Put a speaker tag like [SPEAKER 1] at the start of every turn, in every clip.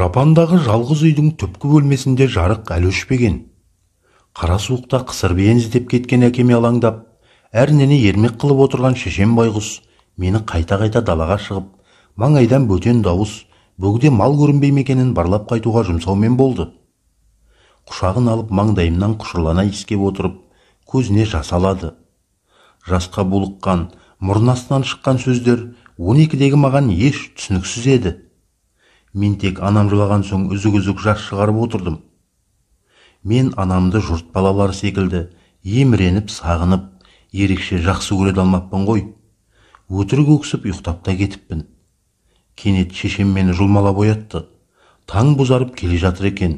[SPEAKER 1] жапандағы жалғыз үйдің түпкі бөлмесінде жарық әлі өшпеген қара суықта қысырбиен іздеп кеткен әкеме алаңдап әр нені ермек қылып отырған шешем байғұс мені қайта қайта далаға шығып маңайдан бөтен дауыс бөгде мал көрінбей ме барлап қайтуға жұмсаумен болды құшағын алып маңдайымнан құшырлана иіскеп отырып көзіне жас алады жасқа булыққан мұрнасынан шыққан сөздер он екідегі маған еш түсініксіз еді мен тек анам жылаған соң үзік үзік жас шығарып отырдым мен анамды жұрт балалары секілді еміреніп сағынып ерекше жақсы көре алмаппын ғой өтірік өксіп ұйықтап та кетіппін кенет шешем мені жұлмалап оятты таң бұзарып келе жатыр екен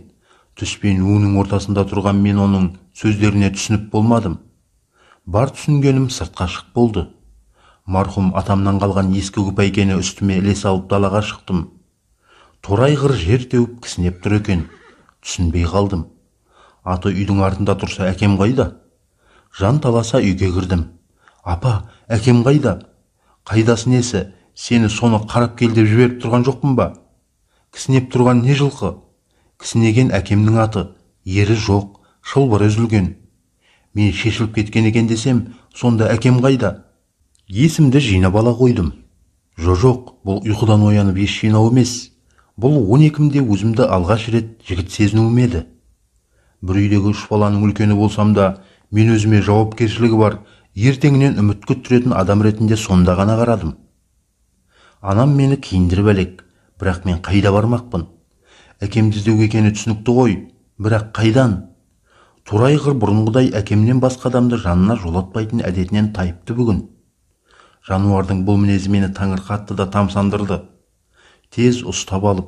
[SPEAKER 1] түс пен өңнің ортасында тұрған мен оның сөздеріне түсініп болмадым бар түсінгенім сыртқа шық болды марқұм атамнан қалған ескі күпәйкені үстіме іле салып далаға шықтым торайғыр жер теуіп кісінеп тұр екен түсінбей қалдым аты үйдің артында тұрса әкем қайда жан таласа үйге кірдім апа әкем қайда қайдасы несі сені соны қарап кел деп жіберіп тұрған жоқпын ба кісінеп тұрған не жылқы кісінеген әкемнің аты ері жоқ шылбыры үзілген мен шешіліп кеткен екен десем сонда әкем қайда есімді жинап ала қойдым жо жоқ бұл ұйқыдан оянып ес жинау емес бұл он екімде өзімді алғаш рет жігіт сезінуім еді бір үйдегі үш баланың үлкені болсам да мен өзіме жауапкершілігі бар ертеңінен үміт күттіретін адам ретінде сонда ғана қарадым анам мені киіндіріп әлек бірақ мен қайда бармақпын әкемді іздеуге екені түсінікті ғой бірақ қайдан тура айғыр бұрынғыдай әкемнен басқа адамды жанына жолатпайтын әдетінен тайыпты бүгін жануардың бұл мінезі мені таңырқатты да тамсандырды тез ұстап алып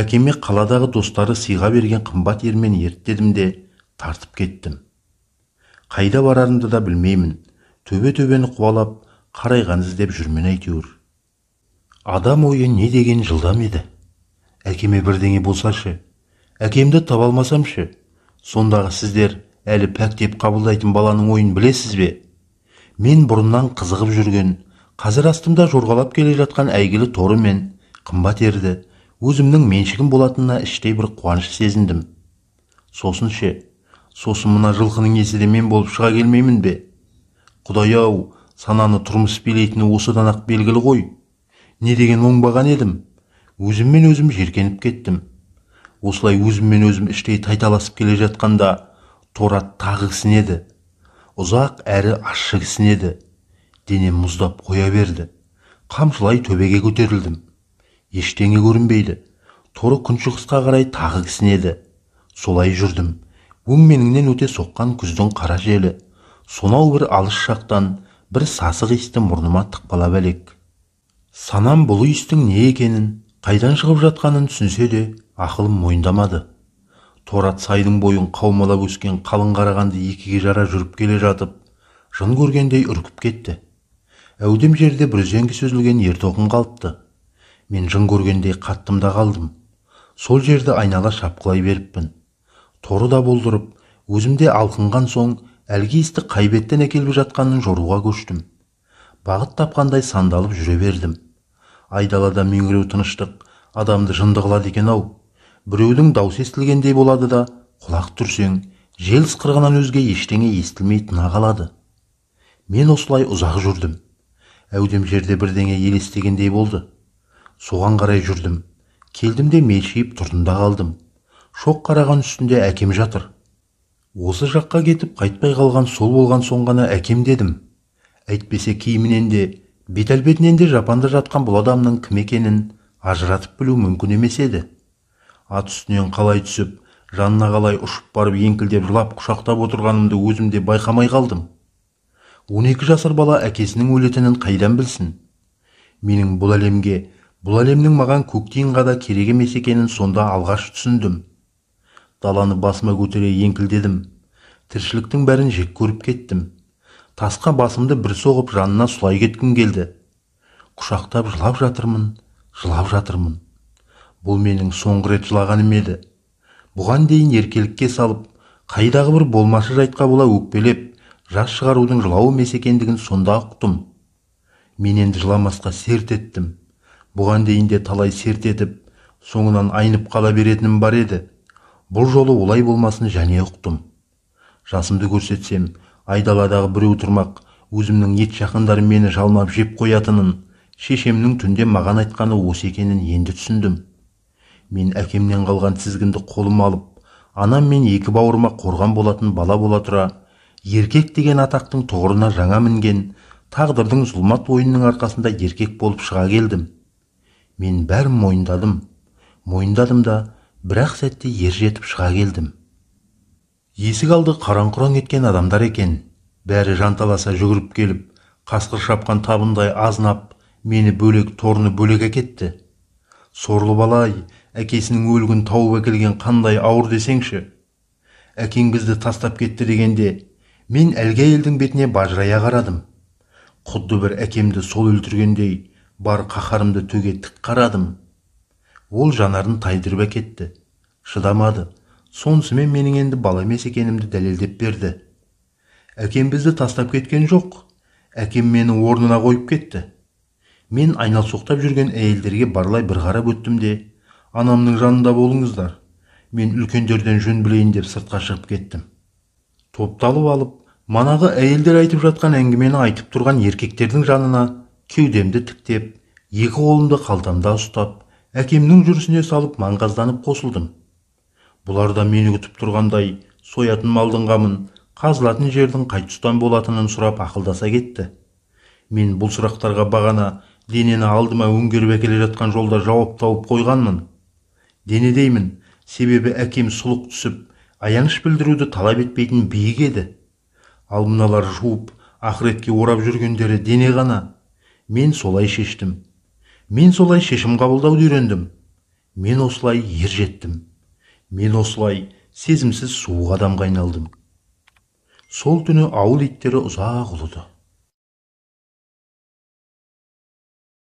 [SPEAKER 1] әкеме қаладағы достары сыйға берген қымбат ермен ерттедім де тартып кеттім қайда барарымды да білмеймін төбе төбені қуалап қарайған іздеп жүрмін әйтеуір адам ойы не деген жылдам еді әкеме бірдеңе болсашы әкемді таба алмасам сондағы сіздер әлі пәк деп қабылдайтын баланың ойын білесіз бе мен бұрыннан қызығып жүрген қазір астымда жорғалап келе жатқан әйгілі торы мен қымбат ерді өзімнің меншігім болатынына іштей бір қуаныш сезіндім сосын ше сосын мына жылқының де мен болып шыға келмеймін бе құдай ау сананы тұрмыс билейтіні осыдан ақ белгілі ғой не деген оңбаған едім өзіммен өзім жеркеніп кеттім осылай өзіммен өзім іштей тайталасып келе жатқанда торы ат тағы кісінеді ұзақ әрі ащы кісінеді денем мұздап қоя берді қамшылай төбеге көтерілдім ештеңе көрінбейді торы күншығысқа қарай тағы кісінеді солай жүрдім өңменіңнен өте соққан күздің қара желі сонау бір алыс жақтан бір сасық иісті мұрныма тықпалап әлек санам бұл иістің не екенін қайдан шығып жатқанын түсінсе де ақылым мойындамады Торат сайдың бойын қаумалап өскен қалың қарағанды екіге жара жүріп келе жатып жын көргендей үркіп кетті әудем жерде бір үзеңгі сөзілген ер тоқым қалыпты мен жын көргендей қаттымда қалдым сол жерді айнала шапқылай беріппін торы да болдырып өзімде алқынған соң әлгі істі қай беттен әкеліп жатқанын жоруға көштім бағыт тапқандай сандалып жүре бердім айдалада меңіреу тыныштық адамды жынды қылады екен ау біреудің даусы естілгендей болады да құлақ түрсең жел сықырғынан өзге ештеңе естілмей тына қалады мен осылай ұзақ жүрдім әудем жерде бірдеңе елестегендей болды соған қарай жүрдім келдім де мелшиіп тұрдым да қалдым шоқ қараған үстінде әкем жатыр осы жаққа кетіп қайтпай қалған сол болған соң ғана әкем дедім әйтпесе киімінен де бет әлпетінен де жапанда жатқан бұл адамның кім екенін ажыратып білу мүмкін емес еді ат үстінен қалай түсіп жанына қалай ұшып барып еңкілдеп жылап құшақтап отырғанымды өзім де байқамай қалдым 12 жасар бала әкесінің өлетінін қайдан білсін менің бұл әлемге бұл әлемнің маған көктейін ғада керек емес екенін сонда алғаш түсіндім даланы басыма көтере еңкілдедім тіршіліктің бәрін жек көріп кеттім тасқа басымды бір соғып жанына сұлай кеткім келді құшақтап жылап жатырмын жылап жатырмын бұл менің соңғы рет жылағаным еді бұған дейін еркелікке салып қайдағы бір болмашы жайтқа бола өкпелеп жас шығарудың жылау емес екендігін сонда ұқтым мен енді жыламасқа серт еттім бұған дейін де талай серт етіп соңынан айнып қала беретінім бар еді бұл жолы олай болмасын және ұқтым жасымды көрсетсем айдаладағы біреу тұрмақ өзімнің ет жақындарым мені жалмап жеп қоятынын шешемнің түнде маған айтқаны осы екенін енді түсіндім мен әкемнен қалған тізгінді қолыма алып анам мен екі бауырыма қорған болатын бала бола тұра еркек деген атақтың тұғырына жаңа мінген тағдырдың зұлмат ойынның арқасында еркек болып шыға келдім мен бәрін мойындадым мойындадым да бірақ сәтте жетіп шыға келдім есік алды қараң-құраң еткен адамдар екен бәрі жанталаса жүгіріп келіп қасқыр шапқан табындай азынап мені бөлек торны бөлек әкетті сорлы балай әкесінің өлігін тауып әкелген қандай ауыр десеңші әкең бізді тастап кетті дегенде мен әлгі әйелдің бетіне бажырая қарадым құдды бір әкемді сол өлтіргендей бар қаһарымды төге тік қарадым ол жанарын тайдырып әкетті шыдамады сонысымен менің енді бала емес екенімді дәлелдеп берді әкем бізді тастап кеткен жоқ әкем мені орнына қойып кетті мен айналсоқтап жүрген әйелдерге барлай бір қарап өттім де анамның жанында болыңыздар мен үлкендерден жөн білейін деп сыртқа шығып кеттім топталып алып манағы әйелдер айтып жатқан әңгімені айтып тұрған еркектердің жанына кеудемді тіктеп екі қолымды қалтамда ұстап әкемнің жүрісіне салып маңғазданып қосылдым бұлар да мені күтіп тұрғандай соятын малдың қамын қазылатын жердің қай тұстан болатынын сұрап ақылдаса кетті мен бұл сұрақтарға бағана денені алдыма өңгеріп әкеле жатқан жолда жауап тауып қойғанмын дене себебі әкем сұлық түсіп аяныш білдіруді талап етпейтін биік еді ал мыналар жуып ақыретке орап жүргендері дене ғана мен солай шештім мен солай шешім қабылдауды үйрендім мен осылай ер жеттім, мен осылай сезімсіз суық адамға айналдым сол түні ауыл иттері ұзақ ұлыды